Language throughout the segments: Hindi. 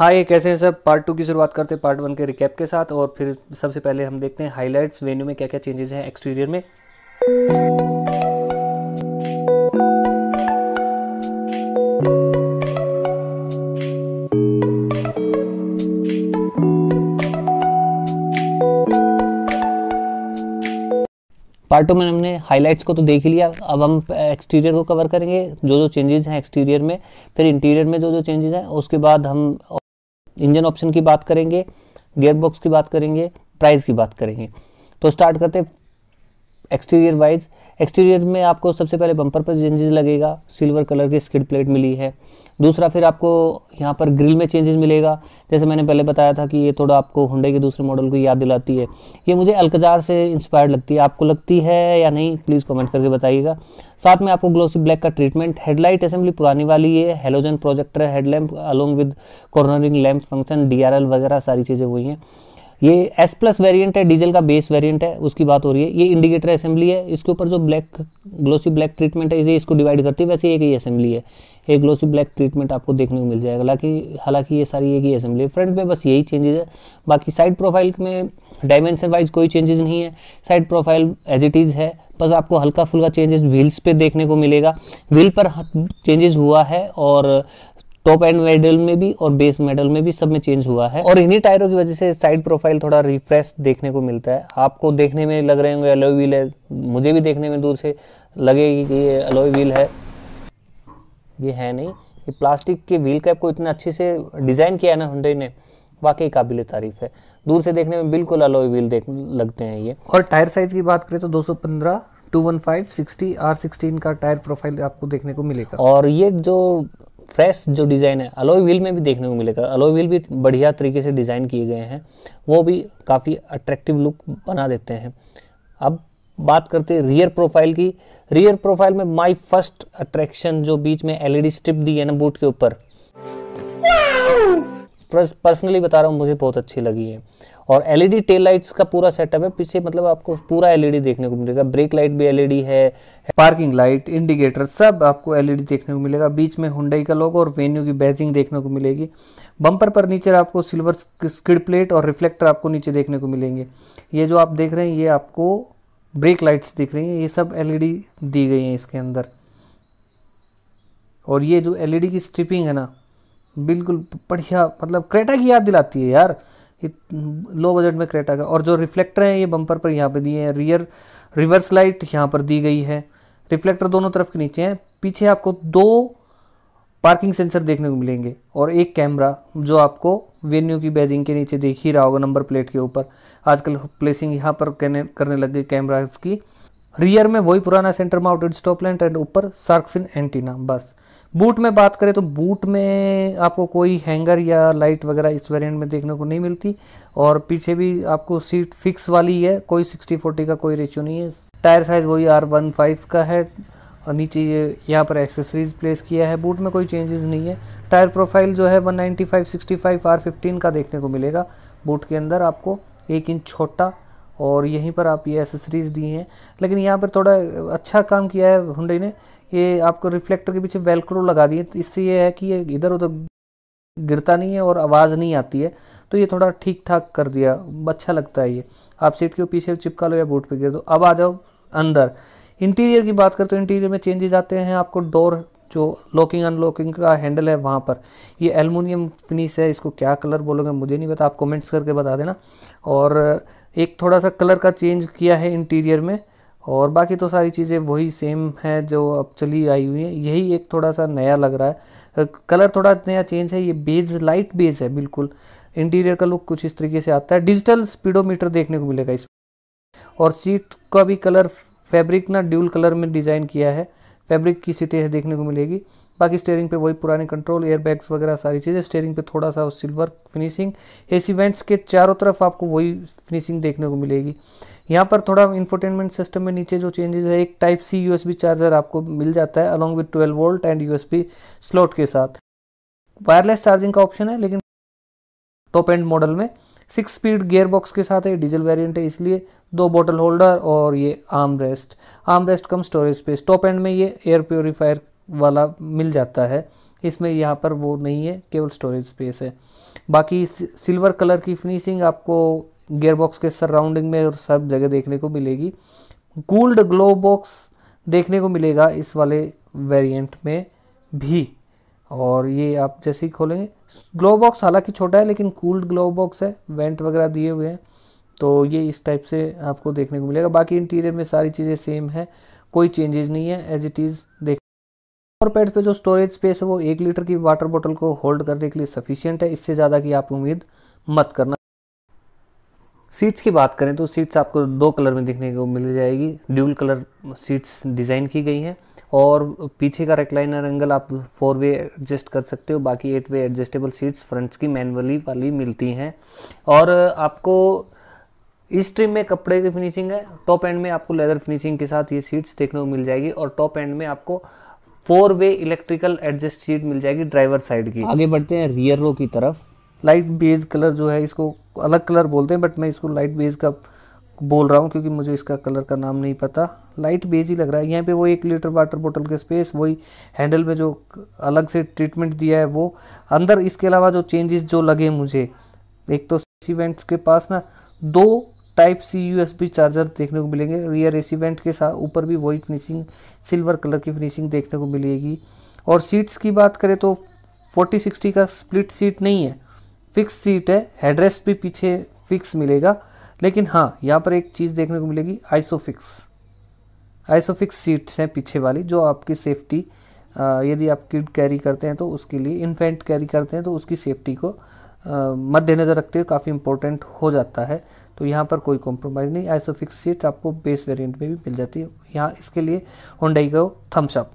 हाय कैसे हैं सब पार्ट टू की शुरुआत करते हैं पार्ट वन के रिकैप के साथ और फिर सबसे पहले हम देखते हैं हाइलाइट्स वेन्यू में क्या क्या चेंजेस हैं एक्सटीरियर में पार्ट टू में हमने हाइलाइट्स को तो देख ही लिया अब हम एक्सटीरियर को कवर करेंगे जो जो चेंजेस हैं एक्सटीरियर में फिर इंटीरियर में जो जो चेंजेस हैं उसके बाद हम इंजन ऑप्शन की बात करेंगे गेयरबॉक्स की बात करेंगे प्राइस की बात करेंगे तो स्टार्ट करते हैं एक्सटीरियर वाइज एक्सटीरियर में आपको सबसे पहले बम्पर पर चेंजेस लगेगा सिल्वर कलर की स्किड प्लेट मिली है दूसरा फिर आपको यहाँ पर ग्रिल में चेंजेस मिलेगा जैसे मैंने पहले बताया था कि ये थोड़ा आपको हुडे के दूसरे मॉडल को याद दिलाती है ये मुझे अलकजार से इंस्पायर्ड लगती है आपको लगती है या नहीं प्लीज़ कमेंट करके बताइएगा साथ में आपको ग्लोसी ब्लैक का ट्रीटमेंट हेडलाइट असेंबली पुरानी वाली है halogen projector headlamp along with cornering lamp function D वगैरह सारी चीज़ें वही हैं ये S प्लस वेरियंट है डीजल का बेस वेरियंट है उसकी बात हो रही है ये इंडिकेटर असेंबली है इसके ऊपर जो ब्लैक ग्लोसी ब्लैक ट्रीटमेंट है इसे इसको डिवाइड करती है वैसे एक ही असेंबली है एक ग्लोसी ब्लैक ट्रीटमेंट आपको देखने को मिल जाएगा हालांकि हालांकि ये सारी एक ही असेंबली है फ्रंट में बस यही चेंजेस है बाकी साइड प्रोफाइल में डायमेंशन वाइज कोई चेंजेस नहीं है side profile as it is है बस आपको हल्का फुल्का चेंजेस व्हील्स पे देखने को मिलेगा व्हील पर चेंजेस हुआ है और टॉप एंड मेडल में भी और बेस मेडल में भी सब में चेंज हुआ है और इन्हीं टायरों की वजह से साइड प्रोफाइल थोड़ा रिफ्रेश देखने को मिलता है आपको देखने में लग रहे होंगे अलोई व्हील है मुझे भी देखने में दूर से लगेगी कि ये अलोई व्हील है ये है नहीं ये प्लास्टिक के व्हील कैप को इतने अच्छे से डिज़ाइन किया है ना हंडे ने वाकई काबिल तारीफ है दूर से देखने में बिल्कुल अलोई व्हील देख लगते हैं ये और टायर साइज़ की बात करें तो 215 टू वन फाइव का टायर प्रोफाइल आपको देखने को मिलेगा और ये जो फ्रेश जो डिज़ाइन है अलोई व्हील में भी देखने को मिलेगा अलोई व्हील भी बढ़िया तरीके से डिज़ाइन किए गए हैं वो भी काफ़ी अट्रैक्टिव लुक बना देते हैं अब बात करते हैं रियर प्रोफाइल की रियर प्रोफाइल में माय फर्स्ट अट्रैक्शन जो बीच में एलईडी स्ट्रिप e दी है ना बूट के ऊपर पर्सनली बता रहा हूँ मुझे बहुत अच्छी लगी है और एलईडी टेल लाइट्स का पूरा सेटअप है पीछे मतलब आपको पूरा एलईडी e देखने को मिलेगा ब्रेक लाइट भी एलईडी e है पार्किंग लाइट इंडिकेटर सब आपको एलईडी e देखने को मिलेगा बीच में हुंडई का लोगो और वेन्यू की बैजिंग देखने को मिलेगी बम्पर पर नीचे आपको सिल्वर स्किड प्लेट और रिफ्लेक्टर आपको नीचे देखने को मिलेंगे ये जो आप देख रहे हैं ये आपको ब्रेक लाइट्स दिख रही हैं ये सब एलईडी दी गई हैं इसके अंदर और ये जो एलईडी की स्ट्रिपिंग है ना बिल्कुल बढ़िया मतलब क्रेटा की याद दिलाती है यार ये लो बजट में क्रेटा का और जो रिफ्लेक्टर है ये बम्पर पर यहाँ पे दिए हैं रियर रिवर्स लाइट यहाँ पर दी गई है रिफ्लेक्टर दोनों तरफ के नीचे हैं पीछे आपको दो पार्किंग सेंसर देखने को मिलेंगे और एक कैमरा जो आपको वेन्यू की बैजिंग के नीचे देख ही रहा होगा नंबर प्लेट के ऊपर आजकल प्लेसिंग यहाँ पर करने करने लग गए कैमराज की रियर में वही पुराना centre mounted stop lamp and ऊपर सार्कफिन एंटीना बस बूट में बात करें तो बूट में आपको कोई हैंगर या लाइट वगैरह इस वेरिएंट में देखने को नहीं मिलती और पीछे भी आपको सीट फिक्स वाली है कोई सिक्सटी फोर्टी का कोई रेशियो नहीं है टायर साइज़ वही आर वन फाइव का है और नीचे ये यहाँ पर एक्सेसरीज प्लेस किया है बूट में कोई चेंजेस नहीं है टायर प्रोफाइल जो है सिक्सटी फाइव आर फिफ्टीन का देखने को मिलेगा बूट के अंदर आपको एक इंच छोटा और यहीं पर आप ये एसेसरीज़ दी हैं लेकिन यहाँ पर थोड़ा अच्छा काम किया है हुंडई ने ये आपको रिफ्लेक्टर के पीछे वेलक्रो लगा दिए तो इससे ये है कि ये इधर उधर गिरता नहीं है और आवाज़ नहीं आती है तो ये थोड़ा ठीक ठाक कर दिया अच्छा लगता है ये आप सीट के पीछे चिपका लो या बूट पे गिर दो अब आ जाओ अंदर इंटीरियर की बात करें तो इंटीरियर में चेंजेस आते हैं आपको डोर जो लॉकिंग अनलॉकिंग का हैंडल है वहाँ पर ये एलमिनियम फिनिश है इसको क्या कलर बोलोगे मुझे नहीं पता आप कमेंट्स करके बता देना और एक थोड़ा सा कलर का चेंज किया है इंटीरियर में और बाकी तो सारी चीज़ें वही सेम है जो अब चली आई हुई है यही एक थोड़ा सा नया लग रहा है कलर थोड़ा नया चेंज है ये बेज लाइट बेज है बिल्कुल इंटीरियर का लुक कुछ इस तरीके से आता है डिजिटल स्पीडोमीटर देखने को मिलेगा इस और सीट का भी कलर फैब्रिक ना ड्यूल कलर में डिज़ाइन किया है फैब्रिक की सीटें देखने को मिलेगी बाकी स्टेयरिंग पे वही पुराने कंट्रोल एयरबैग्स वगैरह सारी चीज़ें स्टेयरिंग पे थोड़ा सा सिल्वर फिनिशिंग एसी वेंट्स के चारों तरफ आपको वही फिनिशिंग देखने को मिलेगी यहाँ पर थोड़ा इंफोटेनमेंट सिस्टम में नीचे जो चेंजेस है एक टाइप सी यू चार्जर आपको मिल जाता है along with twelve volt and U slot के साथ वायरलेस चार्जिंग का ऑप्शन है लेकिन टॉप एंड मॉडल में सिक्स स्पीड गियर बॉक्स के साथ है डीजल वेरिएंट है इसलिए दो बोतल होल्डर और ये arm rest arm rest cum storage space top end में ये एयर प्योरीफायर वाला मिल जाता है इसमें यहाँ पर वो नहीं है केवल स्टोरेज स्पेस है बाकी सिल्वर कलर की फिनिशिंग आपको गेयरबॉक्स के सराउंडिंग में और सब जगह देखने को मिलेगी कूल्ड ग्लो बॉक्स देखने को मिलेगा इस वाले वेरिएंट में भी और ये आप जैसे ही खोलेंगे ग्लो बॉक्स हालांकि छोटा है लेकिन कूल्ड ग्लो बॉक्स है वेंट वगैरह दिए हुए हैं तो ये इस टाइप से आपको देखने को मिलेगा बाकी इंटीरियर में सारी चीज़ें सेम है कोई चेंजेस नहीं है एज इट इज़ देख और पैड पे जो स्टोरेज स्पेस है वो एक लीटर की वाटर बॉटल को होल्ड करने के लिए सफिशियंट है इससे ज़्यादा की आप उम्मीद मत करना सीट्स की बात करें तो सीट्स आपको दो कलर में दिखने को मिल जाएगी ड्यूल कलर सीट्स डिज़ाइन की गई हैं और पीछे का रेक्लाइनर एंगल आप फोर वे एडजस्ट कर सकते हो बाकी eight way adjustable seats fronts की मैनुअली वाली मिलती हैं और आपको इस ट्रिम में कपड़े की फिनिशिंग है टॉप एंड में आपको लेदर फिनिशिंग के साथ ये सीट्स देखने को मिल जाएगी और टॉप एंड में आपको four way electrical adjust seat मिल जाएगी ड्राइवर साइड की आगे बढ़ते हैं रियर रो की तरफ लाइट बेज कलर जो है इसको अलग कलर बोलते हैं बट मैं इसको लाइट बेज का बोल रहा हूँ क्योंकि मुझे इसका कलर का नाम नहीं पता लाइट बेज ही लग रहा है यहाँ पे वो एक लीटर वाटर बोतल के स्पेस वही हैंडल में जो अलग से ट्रीटमेंट दिया है वो अंदर इसके अलावा जो चेंजेस जो लगे मुझे एक तो सीवेंट्स के पास ना दो टाइप सी यूएसबी चार्जर देखने को मिलेंगे रियर वेंट के साथ ऊपर भी वही फिनिशिंग सिल्वर कलर की फिनिशिंग देखने को मिलेगी और सीट्स की बात करें तो 40 सिक्सटी का स्प्लिट सीट नहीं है फिक्स सीट है हेडरेस्ट भी पीछे फिक्स मिलेगा लेकिन हाँ यहाँ पर एक चीज़ देखने को मिलेगी आइसोफिक्स आइसोफिक्स सीट्स हैं पीछे वाली जो आपकी सेफ्टी यदि आप किड कैरी करते हैं तो उसके लिए इन्फेंट कैरी करते हैं तो उसकी सेफ्टी को मद्देनज़र रखते हुए काफ़ी इंपॉर्टेंट हो जाता है तो यहाँ पर कोई कॉम्प्रोमाइज़ नहीं आइसोफिक्स सीट आपको बेस वेरिएंट में भी मिल जाती है यहाँ इसके लिए होंडाई का थम्सअप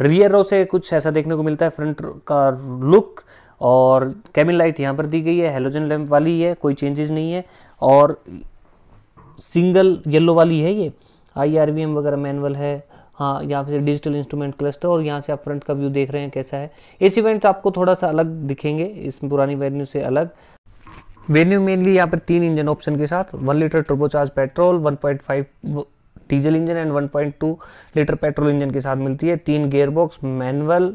रियर रो से कुछ ऐसा देखने को मिलता है फ्रंट का लुक और कैबिन लाइट यहाँ पर दी गई है हेलोजन लैम्प वाली है कोई चेंजेस नहीं है और सिंगल येलो वाली है ये आई आर वी एम वगैरह मैनुअल है हाँ यहाँ से डिजिटल इंस्ट्रूमेंट क्लस्टर और यहाँ से आप फ्रंट का व्यू देख रहे हैं कैसा है एसी इवेंट आपको थोड़ा सा अलग दिखेंगे इस पुरानी वेन्यू से अलग वेन्यू मेनली यहाँ पर तीन इंजन ऑप्शन के साथ one litre turbocharge petrol one diesel engine and 1.2 litre petrol engine के साथ मिलती है तीन गेयरबॉक्स मैनुअल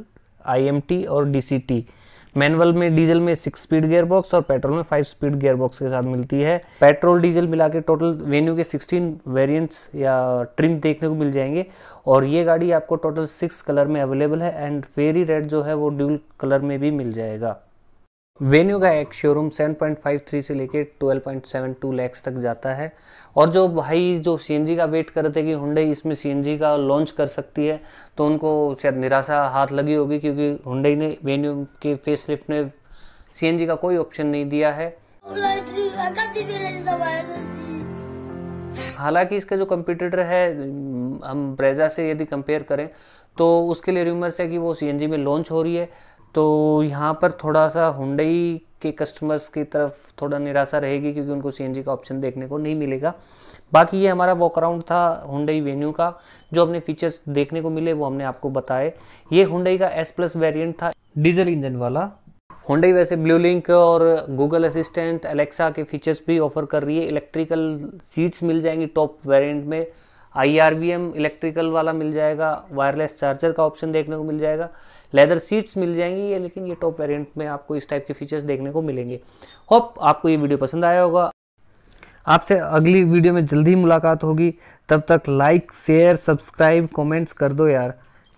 आईएमटी और डीसीटी मैनुअल में डीजल में सिक्स स्पीड गियर बॉक्स और पेट्रोल में फाइव स्पीड गियर बॉक्स के साथ मिलती है पेट्रोल डीजल मिला के टोटल वेन्यू के सिक्सटीन वेरियंट्स या ट्रिम देखने को मिल जाएंगे और ये गाड़ी आपको टोटल सिक्स कलर में अवेलेबल है एंड फेरी रेड जो है वो ड्यूल कलर में भी मिल जाएगा वेन्यू का एक शोरूम 7.53 से लेके 12.72 लैक्स तक जाता है और जो भाई जो सी का वेट कर रहे थे कि हुडई इसमें सी का लॉन्च कर सकती है तो उनको शायद निराशा हाथ लगी होगी क्योंकि हुंडई ने वेन्यू के फेस लिफ्ट में सी का कोई ऑप्शन नहीं दिया है हालांकि इसका जो कंप्यूटर है हम ब्रेजा से यदि कंपेयर करें तो उसके लिए रूमर्स है कि वो सी में लॉन्च हो रही है तो यहाँ पर थोड़ा सा हुडई के कस्टमर्स की तरफ थोड़ा निराशा रहेगी क्योंकि उनको सी का ऑप्शन देखने को नहीं मिलेगा बाकी ये हमारा वॉक अराउंड था हुडई वेन्यू का जो अपने फीचर्स देखने को मिले वो हमने आपको बताए ये हुंडई का एस प्लस वेरियंट था डीजल इंजन वाला होंडई वैसे ब्लू लिंक और गूगल असिस्टेंट एलेक्सा के फीचर्स भी ऑफर कर रही है इलेक्ट्रिकल सीट्स मिल जाएंगी टॉप वेरिएंट में आई इलेक्ट्रिकल वाला मिल जाएगा वायरलेस चार्जर का ऑप्शन देखने को मिल जाएगा लेदर सीट्स मिल जाएंगी ये लेकिन ये टॉप वेरिएंट में आपको इस टाइप के फीचर्स देखने को मिलेंगे होप आपको ये वीडियो पसंद आया होगा आपसे अगली वीडियो में जल्दी मुलाकात होगी तब तक लाइक शेयर सब्सक्राइब कॉमेंट्स कर दो यार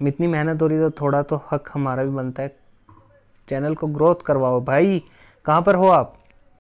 इतनी मेहनत हो रही है तो थोड़ा तो हक हमारा भी बनता है चैनल को ग्रोथ करवाओ भाई कहाँ पर हो आप